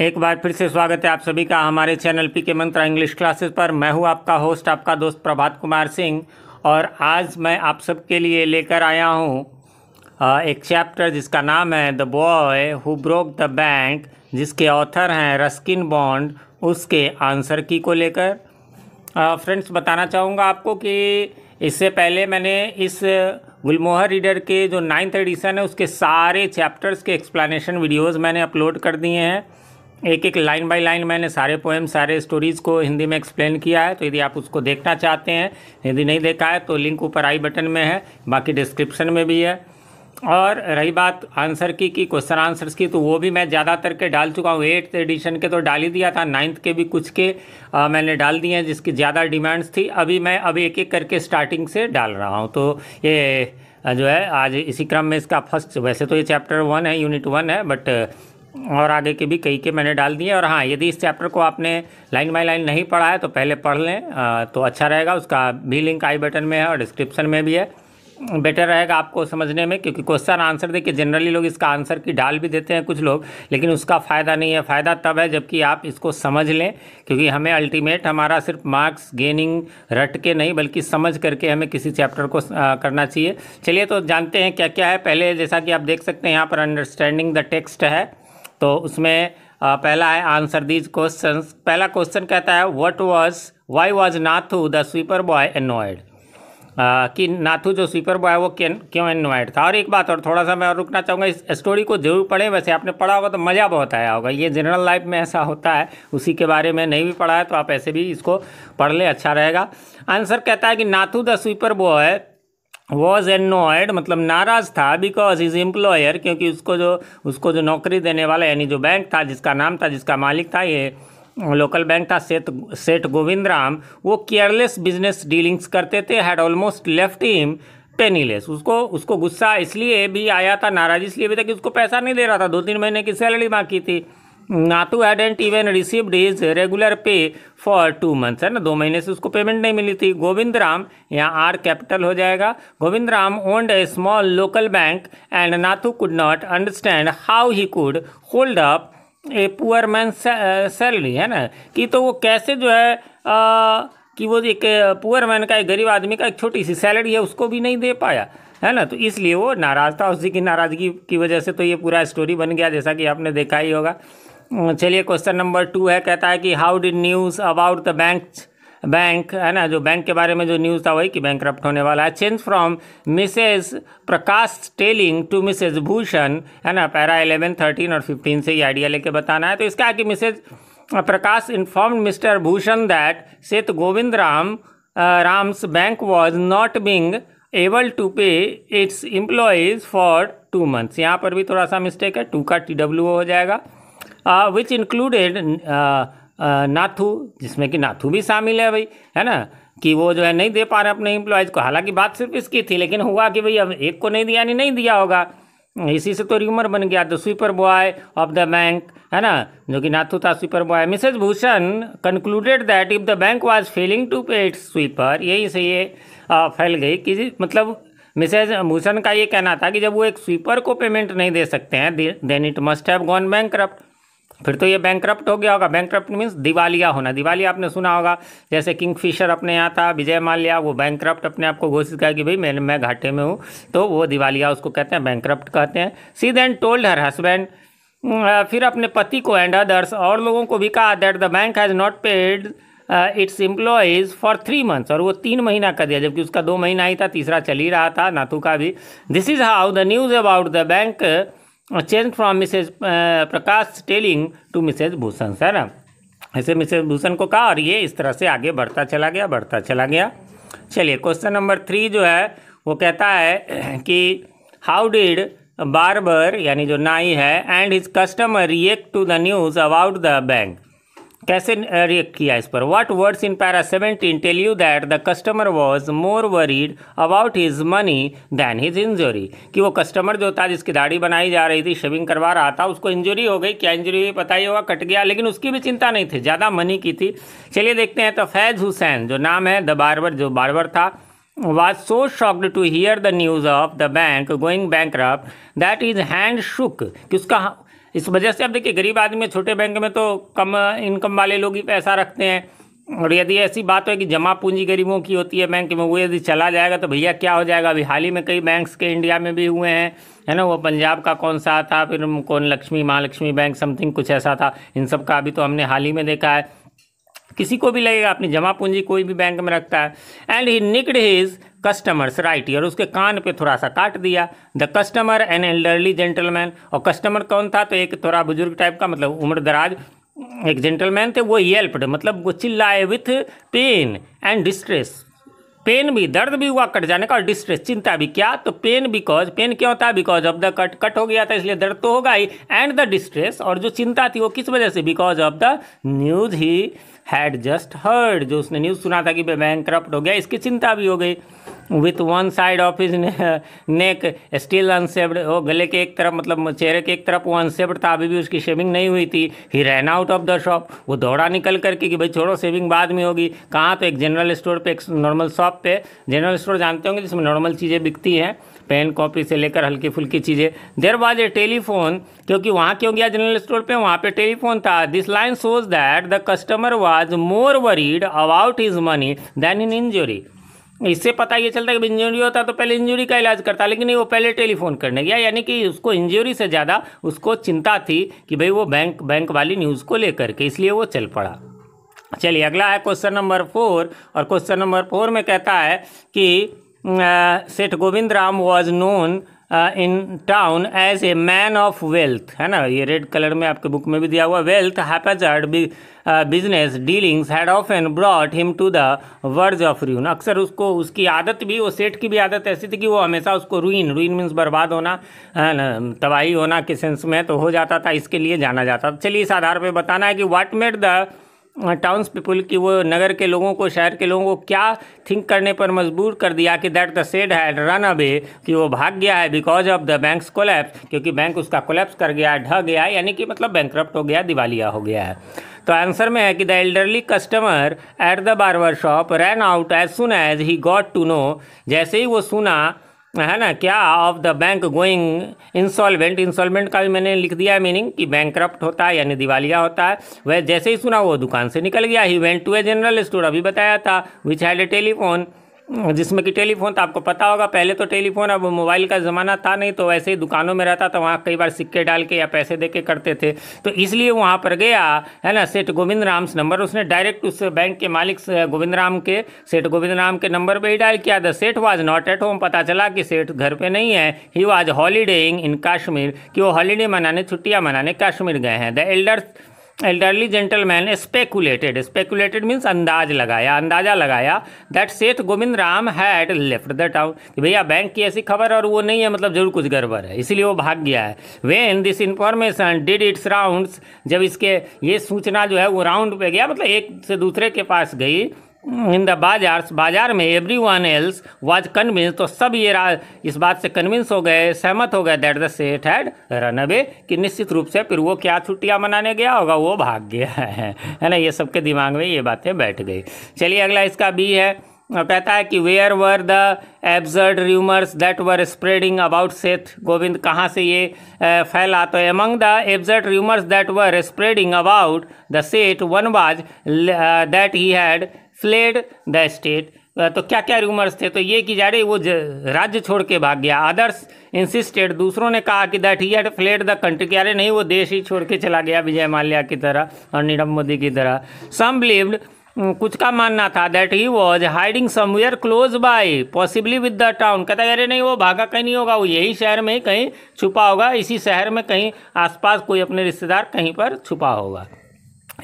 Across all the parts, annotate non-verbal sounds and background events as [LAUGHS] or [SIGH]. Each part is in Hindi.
एक बार फिर से स्वागत है आप सभी का हमारे चैनल पी के मंत्रा इंग्लिश क्लासेस पर मैं हूं आपका होस्ट आपका दोस्त प्रभात कुमार सिंह और आज मैं आप सबके लिए लेकर आया हूं एक चैप्टर जिसका नाम है the boy who broke the bank जिसके ऑथर हैं रस्किन बॉन्ड उसके आंसर की को लेकर फ्रेंड्स बताना चाहूँगा आपको कि इससे पहले मैंने इस गुलमोहर रीडर के जो नाइन्थ एडिशन है उसके सारे चैप्टर्स के एक्सप्लानशन वीडियोज़ मैंने अपलोड कर दिए हैं एक एक लाइन बाय लाइन मैंने सारे पोएम सारे स्टोरीज़ को हिंदी में एक्सप्लेन किया है तो यदि आप उसको देखना चाहते हैं यदि नहीं देखा है तो लिंक ऊपर आई बटन में है बाकी डिस्क्रिप्शन में भी है और रही बात आंसर की कि क्वेश्चन आंसर्स की तो वो भी मैं ज़्यादातर के डाल चुका हूँ एट्थ एडिशन के तो डाल ही दिया था नाइन्थ के भी कुछ के आ, मैंने डाल दिए हैं जिसकी ज़्यादा डिमांड्स थी अभी मैं अभी एक एक करके स्टार्टिंग से डाल रहा हूँ तो ये जो है आज इसी क्रम में इसका फर्स्ट वैसे तो ये चैप्टर वन है यूनिट वन है बट और आगे के भी कई के मैंने डाल दिए और हाँ यदि इस चैप्टर को आपने लाइन बाय लाइन नहीं पढ़ा है तो पहले पढ़ लें आ, तो अच्छा रहेगा उसका भी लिंक आई बटन में है और डिस्क्रिप्शन में भी है बेटर रहेगा आपको समझने में क्योंकि क्वेश्चन आंसर देखिए जनरली लोग इसका आंसर की डाल भी देते हैं कुछ लोग लेकिन उसका फ़ायदा नहीं है फ़ायदा तब है जबकि आप इसको समझ लें क्योंकि हमें अल्टीमेट हमारा सिर्फ मार्क्स गेनिंग रट के नहीं बल्कि समझ करके हमें किसी चैप्टर को आ, करना चाहिए चलिए तो जानते हैं क्या क्या है पहले जैसा कि आप देख सकते हैं यहाँ पर अंडरस्टैंडिंग द टेक्स्ट है तो उसमें पहला है आंसर दीज क्वेश्चन पहला क्वेश्चन कहता है what was why was Nathu the sweeper boy annoyed कि नाथू जो स्वीपर बॉय वो क्यों एनोइड था और एक बात और थोड़ा सा मैं और रुकना चाहूँगा इस स्टोरी को जरूर पढ़ें वैसे आपने पढ़ा होगा तो मज़ा बहुत आया होगा ये जनरल लाइफ में ऐसा होता है उसी के बारे में नहीं भी पढ़ा है तो आप ऐसे भी इसको पढ़ लें अच्छा रहेगा आंसर कहता है कि Nathu the sweeper boy was annoyed मतलब नाराज़ था बिकॉज इज एम्प्लॉयर क्योंकि उसको जो उसको जो नौकरी देने वाला यानी जो बैंक था जिसका नाम था जिसका मालिक था ये लोकल बैंक था सेठ सेठ गोविंद राम वो केयरलेस बिजनेस डीलिंग्स करते थे had almost left him penniless उसको उसको गुस्सा इसलिए भी आया था नाराज़ इसलिए भी था कि उसको पैसा नहीं दे रहा था दो तीन महीने की सैलरी बाकी थी Nathu hadn't even received his regular pay for two months है ना दो महीने से उसको पेमेंट नहीं मिली थी गोविंद राम यहाँ आर कैपिटल हो जाएगा Govind Ram owned a small local bank and Nathu could not understand how he could hold up a poor man salary है ना कि तो वो कैसे जो है आ, कि वो एक पुअर मैन का एक गरीब आदमी का एक छोटी सी सैलरी है उसको भी नहीं दे पाया है ना तो इसलिए वो नाराज़ था उसी की नाराज़गी की वजह से तो ये पूरा स्टोरी बन गया जैसा कि आपने देखा ही होगा चलिए क्वेश्चन नंबर टू है कहता है कि how did news about the bank bank है ना जो बैंक के बारे में जो न्यूज़ था वही कि बैंक करप्ट होने वाला है change from Mrs Prakash telling to Mrs Bhushan है ना पैरा एलेवन थर्टीन और फिफ्टीन से ये आइडिया लेके बताना है तो इसका है कि Mrs Prakash inform Mr Bhushan that Seth Govind Ram Ram's bank was not being able to pay its employees for two months यहाँ पर भी थोड़ा सा मिस्टेक है टू का टी डब्ल्यू हो जाएगा विच इंक्लूडेड नाथू जिसमें कि नाथू भी शामिल है भाई है ना कि वो जो है नहीं दे पा रहे अपने इम्प्लॉयज को हालांकि बात सिर्फ इसकी थी लेकिन हुआ कि भाई अब एक को नहीं दिया यानी नहीं दिया होगा इसी से तो र्यूमर बन गया the sweeper boy of the bank है ना जो कि नाथू था sweeper boy Mrs Bhushan concluded that if the bank was failing to pay its sweeper यही से ये फैल गई कि मतलब मिसेज भूषण का ये कहना था कि जब वो एक स्वीपर को पेमेंट नहीं दे सकते हैं then it must have gone bankrupt फिर तो ये बैंक हो गया होगा बैंक मीन्स दिवालिया होना दिवालिया आपने सुना होगा जैसे किंग फिशर अपने यहाँ था विजय माल्या वो बैंक अपने आप को घोषित किया कि भाई मैं मैं घाटे में हूँ तो वो दिवालिया उसको कहते हैं बैंक कहते हैं she then told her husband फिर अपने पति को एंड अदर्स और लोगों को भी कहा that the bank has not paid its employees for three months और वो तीन महीना कर दिया जबकि उसका दो महीना ही था तीसरा चल ही रहा था नाथू का भी this is how the news about the bank change from Mrs Prakash telling to Mrs Bhushan है ना ऐसे मिसेज भूषण को कहा और ये इस तरह से आगे बढ़ता चला गया बढ़ता चला गया चलिए क्वेश्चन नंबर थ्री जो है वो कहता है कि हाउ डिड बारबर यानी जो नाई है and his customer react to the news about the bank कैसे रिएक्ट किया इस पर what words in para seventeen tell you that the customer was more worried about his money than his injury कि वो कस्टमर जो था जिसकी दाढ़ी बनाई जा रही थी शेविंग करवा रहा था उसको इंजरी हो गई क्या इंजरी हुई पता ही होगा कट गया लेकिन उसकी भी चिंता नहीं थी ज़्यादा मनी की थी चलिए देखते हैं तो फैज़ हुसैन जो नाम है द बारबर जो बारबर था was so shocked to hear the news of the bank going bank that his hand shook कि उसका इस वजह से अब देखिए गरीब आदमी छोटे बैंक में तो कम इनकम वाले लोग ही पैसा रखते हैं और यदि ऐसी बात हो कि जमा पूंजी गरीबों की होती है बैंक में वो यदि चला जाएगा तो भैया क्या हो जाएगा अभी हाल ही में कई बैंक्स के इंडिया में भी हुए हैं है ना वो पंजाब का कौन सा था फिर कौन लक्ष्मी महालक्ष्मी बैंक समथिंग कुछ ऐसा था इन सब का अभी तो हमने हाल ही में देखा है किसी को भी लगेगा अपनी जमा पूंजी कोई भी बैंक में रखता है and he nicked his customers right और उसके कान पे थोड़ा सा काट दिया the customer an elderly gentleman और कस्टमर कौन था तो एक थोड़ा बुजुर्ग टाइप का मतलब उम्र दराज एक जेंटलमैन थे वो येल्प्ड मतलब वो चिल्लाए with pain and distress pain भी दर्द भी हुआ कट जाने का और डिस्ट्रेस चिंता भी क्या तो पेन बिकॉज पेन क्यों होता है because of the cut cut हो गया था इसलिए दर्द तो होगा ही एंड द डिस्ट्रेस और जो चिंता थी वो किस वजह से because of the news he had just heard जो उसने न्यूज़ सुना था कि बैंक करप्ट हो गया इसकी चिंता भी हो गई with one side of his neck still unshaved वो गले के एक तरफ मतलब चेहरे के एक तरफ वो अनसेव्ड था अभी भी उसकी शेविंग नहीं हुई थी he ran out of the shop वो दौड़ा निकल करके कि भाई छोड़ो शेविंग बाद में होगी कहाँ तो एक जनरल स्टोर पे एक नॉर्मल शॉप पे जनरल स्टोर जानते होंगे जिसमें नॉर्मल चीज़ें बिकती हैं पेन कॉपी से लेकर हल्की फुल्की चीज़ें देर वॉज ए टेलीफोन क्योंकि वहाँ क्यों गया जनरल स्टोर पे वहाँ पे टेलीफोन था this line shows that the customer was more worried about his money than in injury इससे पता ये चलता है कि इंजरी होता तो पहले इंजरी का इलाज करता लेकिन नहीं वो पहले टेलीफोन करने गया यानी कि उसको इंजरी से ज़्यादा उसको चिंता थी कि भाई वो बैंक बैंक वाली न्यूज़ को लेकर के इसलिए वो चल पड़ा चलिए अगला है क्वेश्चन नंबर फोर और क्वेश्चन नंबर फोर में कहता है कि Seth Govind Ram was known in town as a man of wealth है ना ये रेड कलर में आपके बुक में भी दिया हुआ wealth haphazard business dealings had often brought him to the verge of ruin अक्सर उसको उसकी आदत भी वो सेठ की भी आदत ऐसी थी कि वो हमेशा उसको रुइन रुइन मीन्स बर्बाद होना है ना तबाही होना के सेंस में तो हो जाता था इसके लिए जाना जाता चलिए इस आधार पर बताना है कि what made the townspeople की वो नगर के लोगों को शहर के लोगों को क्या थिंक करने पर मजबूर कर दिया कि that the Seth had run away कि वो भाग गया है because of the bank's collapse क्योंकि बैंक उसका कोलैप्स कर गया ढह गया यानी कि मतलब बैंक हो गया दिवालिया हो गया है तो आंसर में है कि the elderly customer at the barber shop ran out as soon as he got to know जैसे ही वो सुना है ना क्या of the bank going instalment instalment का भी मैंने लिख दिया है मीनिंग कि बैंक होता है यानी दिवालिया होता है वह जैसे ही सुना वो दुकान से निकल गया he went to a general store अभी बताया था विच हैड ए टेलीफोन जिसमें कि टेलीफोन तो आपको पता होगा पहले तो टेलीफोन अब मोबाइल का ज़माना था नहीं तो वैसे ही दुकानों में रहता था वहाँ कई बार सिक्के डाल के या पैसे दे के करते थे तो इसलिए वहाँ पर गया है ना सेठ गोविंद राम से नंबर उसने डायरेक्ट उस बैंक के मालिक गोविंद राम के सेठ गोविंद राम के नंबर पर ही डायल किया the Seth was not at home पता चला कि सेठ घर पर नहीं है he was holidaying in Kashmir कि वो हॉलीडे मनाने छुट्टियाँ मनाने काश्मीर गए हैं the elders elderly gentleman speculated speculated means अंदाज लगाया अंदाजा लगाया that Seth Govind Ram had left the town कि भैया बैंक की ऐसी खबर और वो नहीं है मतलब जरूर कुछ गड़बड़ है इसीलिए वो भाग गया है when this information did its round जब इसके ये सूचना जो है वो राउंड पे गया मतलब एक से दूसरे के पास गई इन द बाजार्स बाजार में everyone else was convince तो सब ये इस बात से कन्विंस हो गए सहमत हो गए that the Seth had run away कि निश्चित रूप से फिर वो क्या छुट्टियाँ मनाने गया होगा वो भाग गया है [LAUGHS] है ना ये सबके दिमाग में ये बातें बैठ गई चलिए अगला इसका बी है और कहता है कि where were the absurd rumours that were spreading about Seth Govind कहाँ से ये फैला तो among the absurd rumours that were spreading about the Seth one was that he had fled the state तो क्या क्या रूमर्स थे तो ये कि जा रही वो राज्य छोड़ के भाग गया अदर्स इंसिस्टेड दूसरों ने कहा कि that he had fled the country क्या अरे नहीं वो देश ही छोड़ के चला गया विजय माल्या की तरह और नीरव मोदी की तरह सम बिलीव्ड कुछ का मानना था that he was hiding somewhere close by possibly with the town कहता है अरे नहीं वो भागा कहीं नहीं होगा वो यही शहर में ही कहीं छुपा होगा इसी शहर में कहीं आसपास कोई अपने रिश्तेदार कहीं पर छुपा होगा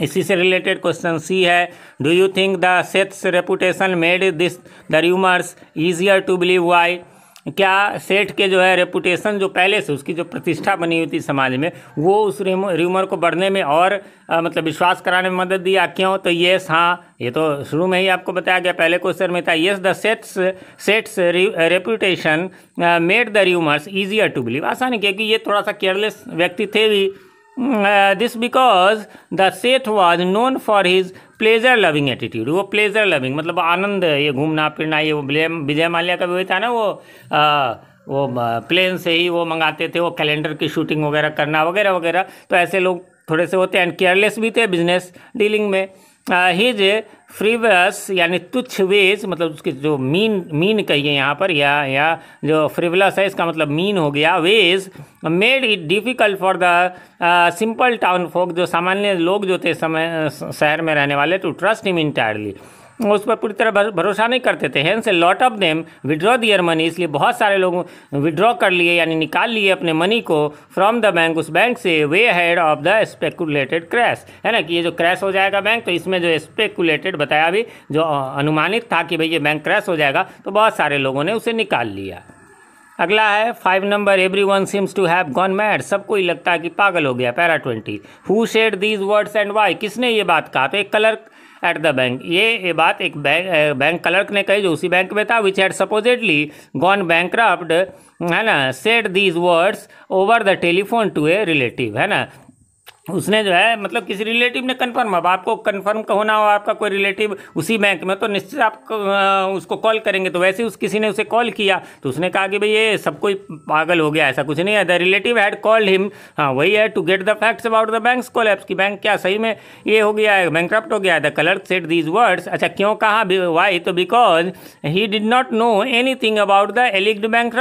इसी से रिलेटेड क्वेश्चन सी है do you think the Seth's reputation made this the rumours easier to believe why क्या सेठ के जो है रेपुटेशन जो पहले से उसकी जो प्रतिष्ठा बनी हुई थी समाज में वो उस र्यूमर को बढ़ने में और आ, मतलब विश्वास कराने में मदद दिया क्यों तो येस हाँ ये तो शुरू में ही आपको बताया गया पहले क्वेश्चन में था yes the Seth's Seth's reputation made the rumours easier to believe आसानी क्योंकि ये थोड़ा सा केयरलेस व्यक्ति थे भी this because the Seth was known for his pleasure loving attitude वो प्लेजर लविंग मतलब आनंद ये घूमना फिरना ये वो विजय माल्या का भी था ना वो आ, वो प्लेन से ही वो मंगाते थे वो कैलेंडर की शूटिंग वगैरह करना वगैरह वगैरह तो ऐसे लोग थोड़े से होते हैं एंड केयरलेस भी थे बिजनेस डीलिंग में हिज फ्रीवस यानी तुच्छ वेज मतलब उसके जो मीन मीन कहिए यहाँ पर या या जो फ्रिवलस है इसका मतलब मीन हो गया ways made it difficult for the simple town folk जो सामान्य लोग जो थे समय शहर में रहने वाले टू ट्रस्ट हिम इंटायरली उस पर पूरी तरह भरोसा नहीं करते थे हैं lot of them withdraw their money इसलिए बहुत सारे लोग विड्रॉ कर लिए यानी निकाल लिए अपने मनी को फ्रॉम द बैंक उस बैंक से ahead of the speculated crash है ना कि ये जो क्रैश हो जाएगा बैंक तो इसमें जो स्पेकुलेटेड बताया अभी जो अनुमानित था कि भाई ये बैंक क्रैश हो जाएगा तो बहुत सारे लोगों ने उसे निकाल लिया अगला है five number everyone seems to have gone mad सबको ही लगता है कि पागल हो गया para twenty who said these words and why किसने ये बात कहा तो एक कलर एट द बैंक ये बात एक बैंक बैंक क्लर्क ने कही जो उसी बैंक में था which had supposedly gone bank है ना said these words over the telephone to a relative है ना उसने जो है मतलब किसी रिलेटिव ने कन्फर्म अब आपको कन्फर्म होना हो आपका कोई रिलेटिव उसी बैंक में तो निश्चित आप उसको कॉल करेंगे तो वैसे उस किसी ने उसे कॉल किया तो उसने कहा कि भाई ये सब कोई पागल हो गया ऐसा कुछ नहीं है the relative had called him हाँ वही है to get the facts about the bank एप्स की बैंक क्या सही में ये हो गया है बैंक हो गया है the caller said these words अच्छा क्यों कहा वाई तो because he did not know anything about the alleged bank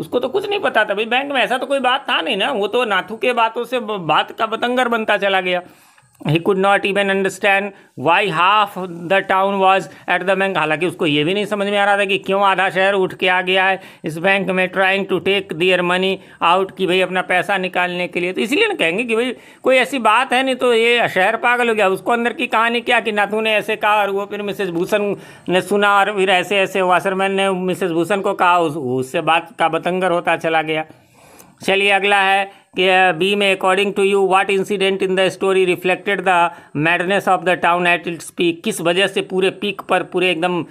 उसको तो कुछ नहीं पता था भाई बैंक में ऐसा तो कोई बात था नहीं ना वो तो नाथू के बातों से बात का बतंग लंगर बनता चला गया he could not even understand why half the town was at the bank हालांकि उसको ये भी नहीं समझ में आ रहा था कि क्यों आधा शहर उठ के आ गया है इस बैंक में trying to take their money out कि भाई अपना पैसा निकालने के लिए तो इसलिए ना कहेंगे कि भाई कोई ऐसी बात है नहीं तो ये शहर पागल हो गया उसको अंदर की कहानी क्या कि नाथू ने ऐसे कहा और वो फिर मिसेज भूषण ने सुना और फिर ऐसे ऐसे वासरमैन ने मिसेज भूषण को कहा उससे बात का बतंगर होता चला गया चलिए अगला है कि बी में according to you what incident in the story reflected the madness of the town at its peak किस वजह से पूरे पीक पर पूरे एकदम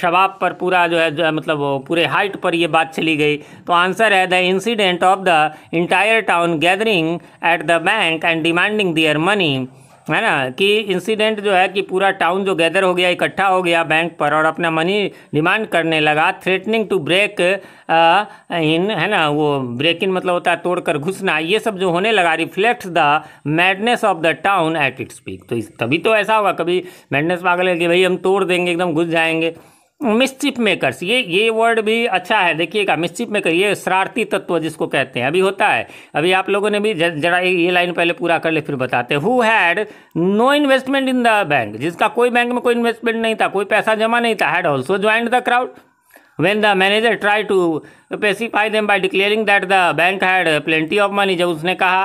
शबाब पर पूरा जो है जो मतलब पूरे हाइट पर ये बात चली गई तो आंसर है the incident of the entire town gathering at the bank and demanding their money है ना कि इंसिडेंट जो है कि पूरा टाउन जो गैदर हो गया इकट्ठा हो गया बैंक पर और अपना मनी डिमांड करने लगा थ्रेटनिंग टू ब्रेक इन है ना वो ब्रेक इन मतलब होता है तोड़कर घुसना ये सब जो होने लगा reflects the madness of the town at its peak तो तभी तो ऐसा होगा कभी मैडनेस पागल है कि भाई हम तोड़ देंगे एकदम घुस जाएंगे मिस्चिप मेकर्स ये ये वर्ड भी अच्छा है देखिएगा मिस्चिप मेकर ये शरारती तत्व जिसको कहते हैं अभी होता है अभी आप लोगों ने भी जरा ये लाइन पहले पूरा कर ले फिर बताते हैं who had no investment in the bank जिसका कोई बैंक में कोई इन्वेस्टमेंट नहीं था कोई पैसा जमा नहीं था had also join the crowd when the manager try to pacify them by declaring that the bank had plenty of money जब उसने कहा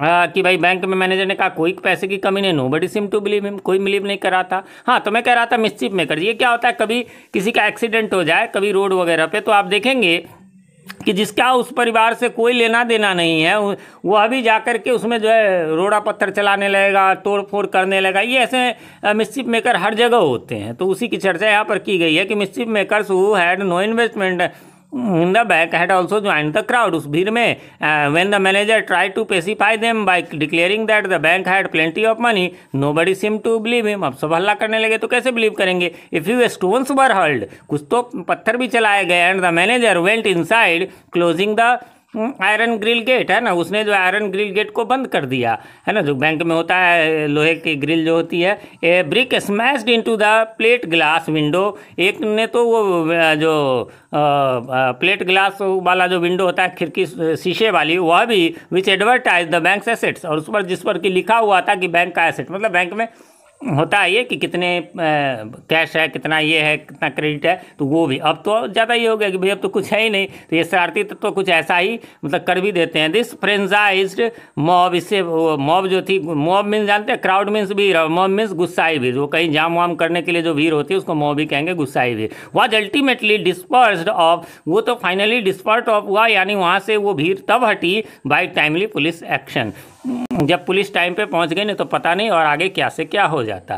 आ, हाँ, कि भाई बैंक में मैनेजर ने कहा कोई पैसे की कमी नहीं nobody seem to believe him कोई बिलीव नहीं कर रहा था हाँ तो मैं कह रहा था मिस्चिप मेकर ये क्या होता है कभी किसी का एक्सीडेंट हो जाए कभी रोड वगैरह पे तो आप देखेंगे कि जिसका उस परिवार से कोई लेना देना नहीं है वह भी जा कर के उसमें जो है रोड़ा पत्थर चलाने लगेगा तोड़ फोड़ करने लगेगा ये ऐसे मिस्चिप मेकर हर जगह होते हैं तो उसी की चर्चा यहाँ पर की गई है कि mischief makers who had no investment in the bank had also join the crowd उस भीड़ में when the manager try to pacify them by declaring that the bank had plenty of money nobody seem to believe him अब सब हल्ला करने लगे तो कैसे बिलीव करेंगे if you a stones were hurled कुछ तो पत्थर भी चलाए गए and the manager went in side closing the iron grill gate है ना उसने जो आयरन ग्रिल गेट को बंद कर दिया है ना जो बैंक में होता है लोहे की ग्रिल जो होती है a brick smashed into the plate glass window एक ने तो वो जो आ, प्लेट ग्लास वाला जो विंडो होता है खिड़की शीशे वाली वह भी which advertise the bank assets और उस पर जिस पर कि लिखा हुआ था कि बैंक का एसेट मतलब बैंक में होता है ये कि कितने कैश है कितना ये है कितना क्रेडिट है तो वो भी अब तो ज़्यादा ये हो गया कि भाई अब तो कुछ है ही नहीं तो ये शरारती तत्व तो कुछ ऐसा ही मतलब कर भी देते हैं दिस फ्रेंजाइज मॉब इससे मॉब जो थी मॉब मीन्स जानते हैं क्राउड मीन्स भीड़ मॉब मीन्स गुस्साई भीड़ वो कहीं जाम वाम करने के लिए जो भीड़ होती है उसको मॉब ही कहेंगे गुस्साई भीड़ वाज अल्टीमेटली डिस्पर्स ऑफ वो तो फाइनली डिस्पर्ट ऑफ हुआ यानी वहाँ से वो भीड़ तब हटी by timely police action hmm, जब पुलिस टाइम पे पहुंच गई ना तो पता नहीं और आगे क्या से क्या हो जाता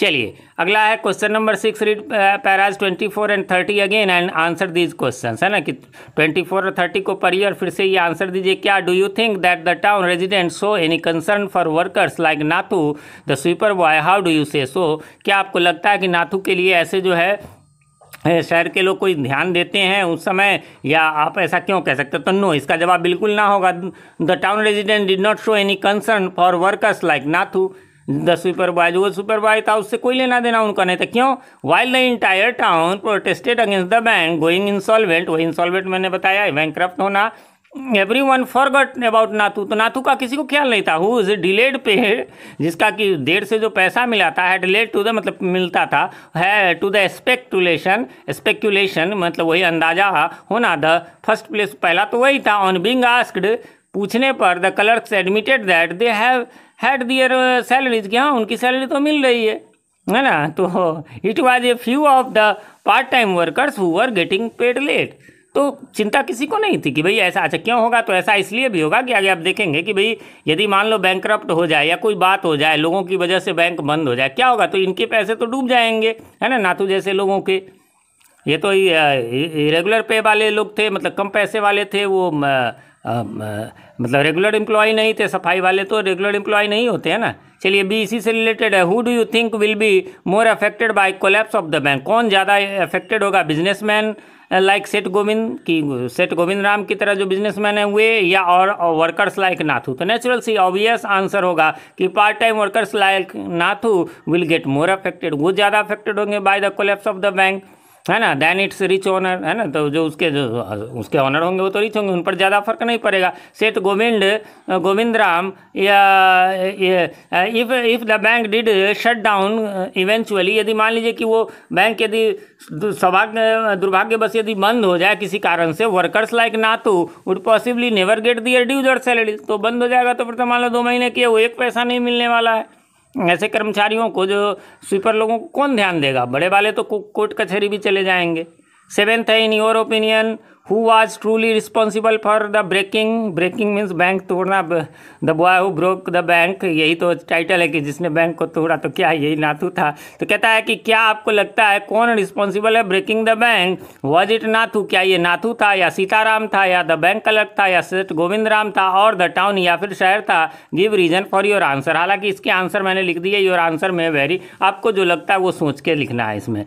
चलिए अगला है question number six read paras twenty four and thirty again and answer these question है ना कि ट्वेंटी फोर और थर्टी को पढ़िए और फिर से ये आंसर दीजिए क्या do you think that the town resident show any concern for workers like Nathu the sweeper boy how do you say so क्या आपको लगता है कि नाथू के लिए ऐसे जो है शहर के लोग कोई ध्यान देते हैं उस समय या आप ऐसा क्यों कह सकते हो तो नो इसका जवाब बिल्कुल ना होगा the town resident did not show any concern for workers like Nathu the supervise वो सुपरवाइज था उससे कोई लेना देना उनका नहीं था क्यों while the entire town protested against the bank going insolvent वो इंसॉल्वेंट मैंने बताया बैंक होना everyone forgot about Nathu तो नाथू का किसी को ख्याल नहीं था हु इज डिलेड पे जिसका कि देर से जो पैसा मिला था है डिलेड टू द मतलब मिलता था है टू द स्पेक्टुलेशन स्पेक्यूलेशन मतलब वही अंदाजा होना द फर्स्ट प्लेस पहला तो वही था ऑन बींग आस्कड पूछने पर the clerks admitted that they have had their salaries कि हाँ उनकी सैलरी तो मिल रही है है ना तो it was a few of the part time workers who are getting paid late तो चिंता किसी को नहीं थी कि भाई ऐसा अच्छा क्यों होगा तो ऐसा इसलिए भी होगा कि आगे आप देखेंगे कि भाई यदि मान लो बैंक हो जाए या कोई बात हो जाए लोगों की वजह से बैंक बंद हो जाए क्या होगा तो इनके पैसे तो डूब जाएंगे है ना नाथू जैसे लोगों के ये तो रेगुलर पे वाले लोग थे मतलब कम पैसे वाले थे वो म, म, मतलब रेगुलर एम्प्लॉय नहीं थे सफाई वाले तो रेगुलर एम्प्लॉय नहीं होते हैं ना चलिए बी इसी से रिलेटेड है who do you think will be more affected by collapse of the bank कौन ज़्यादा अफेक्टेड होगा बिजनेसमैन लाइक सेठ गोविंद की सेठ गोविंद राम की तरह जो बिजनेसमैन है हुए या और वर्कर्स लाइक नाथू तो नेचुरल सी ऑब्वियस आंसर होगा कि part time workers like Nathu will get more affected वो ज़्यादा अफेक्टेड होंगे by the collapse of the bank है ना देन इट्स रिच ऑनर है ना तो जो उसके जो उसके ऑनर होंगे वो तो रिच होंगे उन पर ज़्यादा फर्क नहीं पड़ेगा सेठ गोविंद गोविंद राम या if if the bank did shut down eventually यदि मान लीजिए कि वो बैंक यदि सौभाग्य दुर्भाग्य बस यदि बंद हो जाए किसी कारण से वर्कर्स लाइक तो would possibly never get their dues और सैलरी तो बंद हो जाएगा तो फिर तो मान लो दो महीने की वो एक पैसा नहीं मिलने वाला है ऐसे कर्मचारियों को जो स्वीपर लोगों को कौन ध्यान देगा बड़े वाले तो कोर्ट कचहरी भी चले जाएंगे सेवेंथ है in your opinion who was truly responsible for the breaking breaking means bank तोड़ना the boy who broke the bank यही तो टाइटल है कि जिसने बैंक को तोड़ा तो क्या यही नाथू था तो कहता है कि क्या आपको लगता है कौन रिस्पॉन्सिबल है breaking the bank was it Nathu क्या ये नाथू था या सीताराम था या द बैंक क्लर्क था या सेठ गोविंद राम था और द टाउन या फिर शहर था give reason for your answer हालांकि इसके आंसर मैंने लिख दिए योर आंसर में वेरी आपको जो लगता है वो सोच के लिखना है इसमें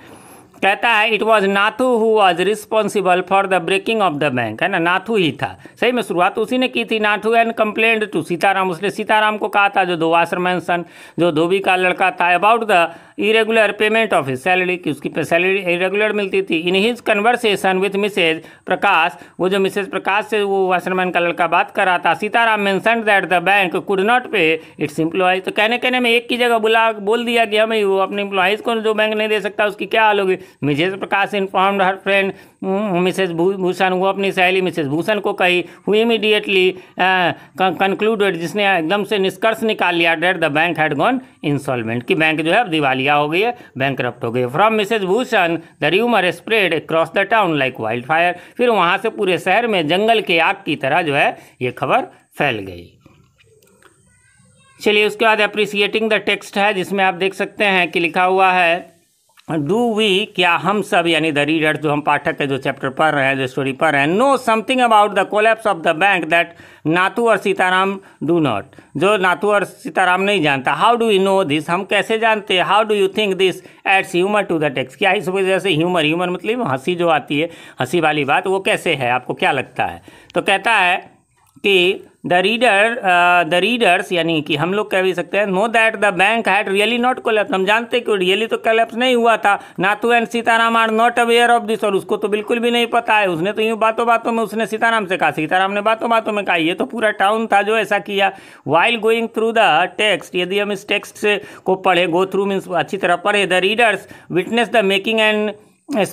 कहता है it was Nathu who was responsible for the breaking of the bank है ना नाथू ही था सही में शुरुआत उसी ने की थी Nathu and complain to Sitaram उसने सीताराम को कहा था जो दो वासरमैन सन जो धोबी का लड़का था about the irregular payment of his salary कि उसकी सैलरी इरेगुलर मिलती थी in his conversation with Mrs Prakash वो जो मिसेज प्रकाश से वो वासरमैन का लड़का बात कर रहा था Sitaram mentioned that the bank could not pay its employees तो कहने कहने में एक की जगह बुला बोल दिया कि हमें वो अपने इम्प्लॉयज़ को जो बैंक नहीं दे सकता उसकी क्या हाल होगी Mrs Prakash inform her friend Mrs Bhushan वो अपनी सहेली मिसेज भूषण को कही हुई इमीडिएटली कंक्लूडेड जिसने एकदम से निष्कर्ष निकाल लिया that the bank had gone instalment कि बैंक जो है अब दिवाली क्या हो गई है बैंक हो गई from Mrs Bhushan the rumour spread across the town like wildfire फिर वहाँ से पूरे शहर में जंगल के आग की तरह जो है ये खबर फैल गई चलिए उसके बाद अप्रिसिएटिंग द टेक्स्ट है जिसमें आप देख सकते हैं कि लिखा हुआ है डू वी क्या हम सब यानी द रीडर्स जो हम पाठक के जो चैप्टर पढ़ रहे हैं जो स्टोरी पढ़ रहे हैं know something about the collapse of the bank that Nathu और सीताराम डू नॉट जो नातू और सीताराम नहीं जानता how do you know this हम कैसे जानते हैं how do you think this adds humour to the text क्या इस वजह से ह्यूमर ह्यूमर मतलब हंसी जो आती है हंसी वाली बात वो कैसे है आपको क्या लगता है तो कहता है कि द रीडर द रीडर्स यानी कि हम लोग कह भी सकते हैं know that the bank had really not collapse हम जानते कि रियली तो कोलेप्स नहीं हुआ था Nathu and Sitaram are not aware of this और उसको तो बिल्कुल भी नहीं पता है उसने तो यूँ बातों बातों में उसने सीताराम से कहा सीताराम ने बातों बातों में कहा ये तो पूरा टाउन था जो ऐसा किया while going through the text यदि हम इस टेक्स्ट से को पढ़े गो थ्रू मीन्स अच्छी तरह पढ़े the readers witness the making and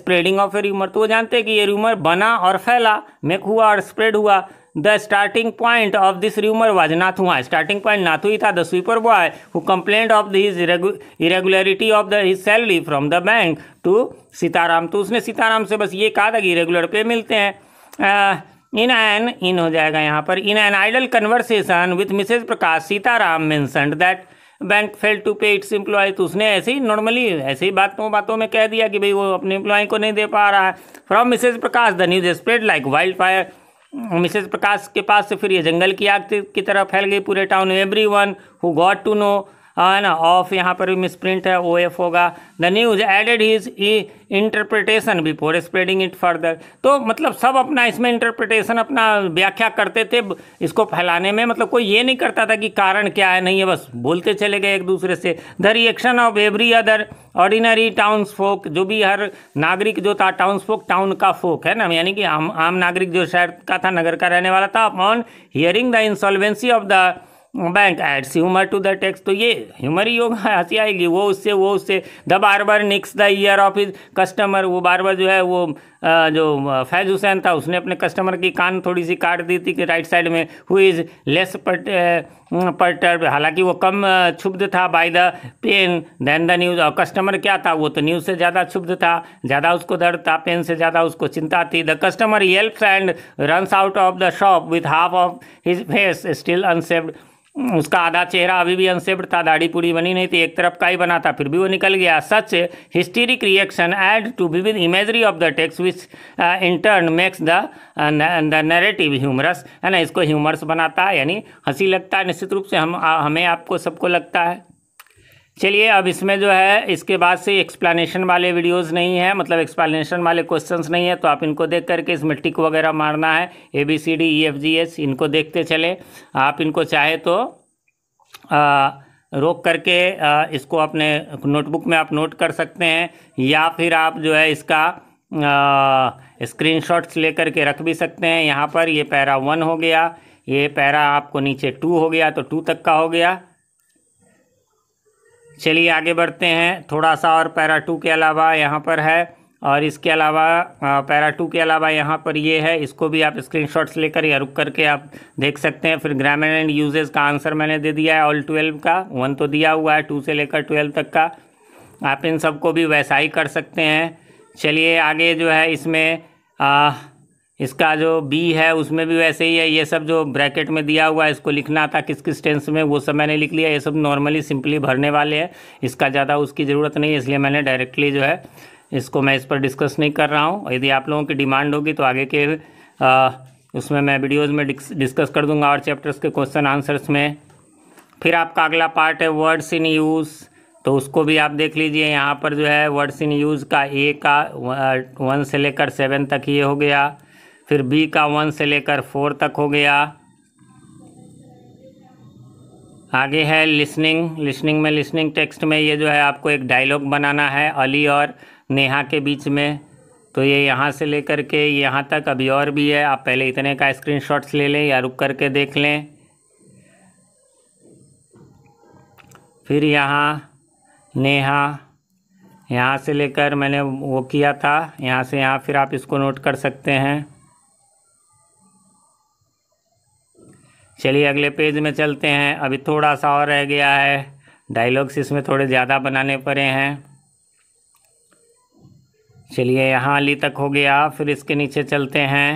spreading of a rumour तो वो जानते हैं कि ये रूमर बना और फैला मेक हुआ और स्प्रेड हुआ the starting point of this rumour was Nathu starting point Nathu ही था the sweeper boy who complaint of this irregularity of the his salary from the bank to Sitaram तो उसने सीताराम से बस ये कहा था कि रेगुलर पे मिलते हैं इन एन इन हो जाएगा यहाँ पर in an idle conversation with Mrs Prakash Sitaram mentioned that bank fail to pay its employees तो उसने ऐसे ही नॉर्मली ऐसे ही बातों बातों में कह दिया कि भाई वो अपने एम्प्लॉय को नहीं दे पा रहा है from Mrs Prakash the news spread like wildfire Mrs Prakash के पास से फिर ये जंगल की आग की तरह फैल गई पूरे town everyone who got to know है हाँ ना ऑफ यहाँ पर भी मिसप्रिंट है ओ एफ होगा द न्यूज एडेड इज ई interpretation before spreading it further तो मतलब सब अपना इसमें इंटरप्रिटेशन अपना व्याख्या करते थे इसको फैलाने में मतलब कोई ये नहीं करता था कि कारण क्या है नहीं है बस बोलते चले गए एक दूसरे से the reaction of every other ordinary townsfolk जो भी हर नागरिक जो था टाउन्स फोक टाउन का फोक है ना यानी कि आम आम नागरिक जो शहर का था नगर का रहने वाला था upon hearing the insolvency of the bank adds humour to the text तो ये ह्यूमर ही होगा हंसी आएगी वो उससे वो उससे the barber nicks the ear of his customer वो बार बार जो है वो जो फैज हुसैन था उसने अपने कस्टमर की कान थोड़ी सी काट दी थी कि राइट साइड में हु इज़ लेस पट पर हालांकि वो कम क्षुब्ध था by the pain than the news और कस्टमर क्या था वो तो न्यूज़ से ज़्यादा क्षुब्ध था ज़्यादा उसको दर्द था पेन से ज़्यादा उसको चिंता थी the customer yelps and runs out of the shop with half of his face still unshaved उसका आधा चेहरा अभी भी अनसेप्ड था दाढ़ी पूरी बनी नहीं थी एक तरफ का ही बना था फिर भी वो निकल गया such hysteric reaction add to vivid imagery of the text which in turn makes the the narrative humorous है ना इसको ह्यूमरस बनाता है यानी हंसी लगता है निश्चित रूप से हम हमें आपको सबको लगता है चलिए अब इसमें जो है इसके बाद से एक्सप्लेनेशन वाले वीडियोस नहीं है मतलब एक्सप्लेनेशन वाले क्वेश्चंस नहीं है तो आप इनको देख करके इसमें टिक वगैरह मारना है A B C D E F G S इनको देखते चले आप इनको चाहे तो आ, रोक करके आ, इसको अपने नोटबुक में आप नोट कर सकते हैं या फिर आप जो है इसका शॉट्स लेकर के रख भी सकते हैं यहाँ पर ये पैरा वन हो गया ये पैरा आपको नीचे टू हो गया तो टू तक का हो गया चलिए आगे बढ़ते हैं थोड़ा सा और पैरा टू के अलावा यहाँ पर है और इसके अलावा पैरा टू के अलावा यहाँ पर ये है इसको भी आप स्क्रीनशॉट्स लेकर या रुक करके आप देख सकते हैं फिर ग्रामर एंड यूजेस का आंसर मैंने दे दिया है ऑल ट्वेल्व का वन तो दिया हुआ है टू से लेकर ट्वेल्व तक का आप इन सबको भी वैसा ही कर सकते हैं चलिए आगे जो है इसमें आ, इसका जो बी है उसमें भी वैसे ही है ये सब जो ब्रैकेट में दिया हुआ है इसको लिखना था किस किस टेंस में वो सब मैंने लिख लिया ये सब नॉर्मली सिंपली भरने वाले हैं इसका ज़्यादा उसकी ज़रूरत नहीं है इसलिए मैंने डायरेक्टली जो है इसको मैं इस पर डिस्कस नहीं कर रहा हूँ यदि आप लोगों की डिमांड होगी तो आगे के आ, उसमें मैं वीडियोज़ में डिस्कस कर दूँगा और चैप्टर्स के क्वेश्चन आंसर्स में फिर आपका अगला पार्ट है वर्ड्स इन यूज़ तो उसको भी आप देख लीजिए यहाँ पर जो है वर्ड्स इन यूज़ का ए का वन से लेकर सेवन तक ये हो गया फिर बी का वन से लेकर फोर तक हो गया आगे है लिसनिंग लिसनिंग में लिसनिंग टेक्स्ट में ये जो है आपको एक डायलॉग बनाना है अली और नेहा के बीच में तो ये यहाँ से लेकर के यहाँ तक अभी और भी है आप पहले इतने का स्क्रीनशॉट्स ले लें या रुक करके देख लें फिर यहाँ नेहा यहाँ से लेकर मैंने वो किया था यहाँ से यहाँ फिर आप इसको नोट कर सकते हैं चलिए अगले पेज में चलते हैं अभी थोड़ा सा और रह गया है डायलॉग्स इसमें थोड़े ज़्यादा बनाने पड़े हैं चलिए यहाँ अली तक हो गया फिर इसके नीचे चलते हैं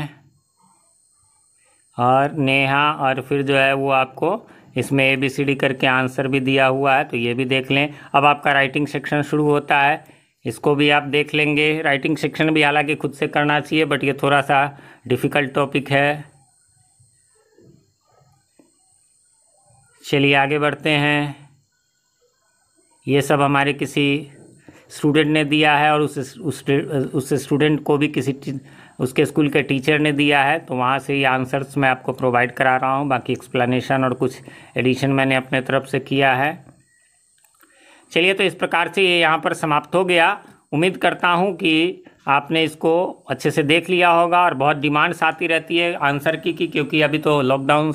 और नेहा और फिर जो है वो आपको इसमें ए बी सी डी करके आंसर भी दिया हुआ है तो ये भी देख लें अब आपका राइटिंग सेक्शन शुरू होता है इसको भी आप देख लेंगे राइटिंग सेक्शन भी हालांकि खुद से करना चाहिए बट ये थोड़ा सा डिफ़िकल्ट टॉपिक है चलिए आगे बढ़ते हैं ये सब हमारे किसी स्टूडेंट ने दिया है और उस उस स्टूडेंट को भी किसी उसके स्कूल के टीचर ने दिया है तो वहाँ से ये आंसर्स मैं आपको प्रोवाइड करा रहा हूँ बाकी एक्सप्लेनेशन और कुछ एडिशन मैंने अपने तरफ से किया है चलिए तो इस प्रकार से ये यहाँ पर समाप्त हो गया उम्मीद करता हूँ कि आपने इसको अच्छे से देख लिया होगा और बहुत डिमांड्स आती रहती है आंसर की कि क्योंकि अभी तो लॉकडाउन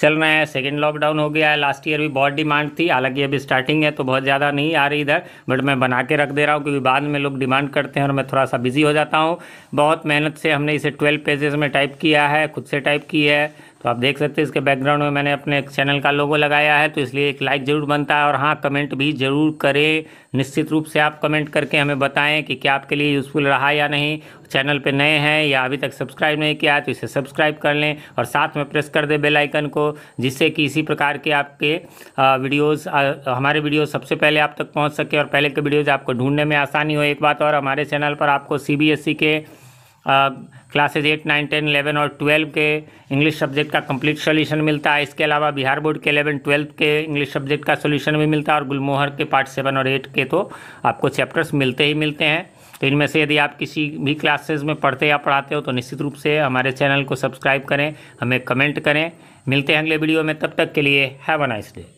चल रहे हैं सेकेंड लॉकडाउन हो गया है लास्ट ईयर भी बहुत डिमांड थी हालांकि अभी स्टार्टिंग है तो बहुत ज़्यादा नहीं आ रही इधर बट मैं बना के रख दे रहा हूँ क्योंकि बाद में लोग डिमांड करते हैं और मैं थोड़ा सा बिजी हो जाता हूँ बहुत मेहनत से हमने इसे ट्वेल्व पेजेस में टाइप किया है खुद से टाइप की है तो आप देख सकते हैं इसके बैकग्राउंड में मैंने अपने चैनल का लोगो लगाया है तो इसलिए एक लाइक ज़रूर बनता है और हाँ कमेंट भी ज़रूर करें निश्चित रूप से आप कमेंट करके हमें बताएं कि क्या आपके लिए यूज़फुल रहा या नहीं चैनल पे नए हैं या अभी तक सब्सक्राइब नहीं किया है तो इसे सब्सक्राइब कर लें और साथ में प्रेस कर दें बेलाइकन को जिससे कि इसी प्रकार के आपके वीडियोज़ हमारे वीडियो सबसे पहले आप तक पहुँच सके और पहले के वीडियोज़ आपको ढूंढने में आसानी हो एक बात और हमारे चैनल पर आपको सी e के classes eight nine ten eleven और ट्वेल्व के इंग्लिश सब्जेक्ट का कंप्लीट सोल्यूशन मिलता है इसके अलावा बिहार बोर्ड के इलेवन ट्वेल्थ के इंग्लिश सब्जेक्ट का सोल्यूशन भी मिलता है और गुलमोहर के पार्ट सेवन और एट के तो आपको चैप्टर्स मिलते ही मिलते हैं तो इनमें से यदि आप किसी भी क्लासेज में पढ़ते या पढ़ाते हो तो निश्चित रूप से हमारे चैनल को सब्सक्राइब करें हमें कमेंट करें मिलते हैं अगले वीडियो में तब तक के लिए हैव अ नाइस डे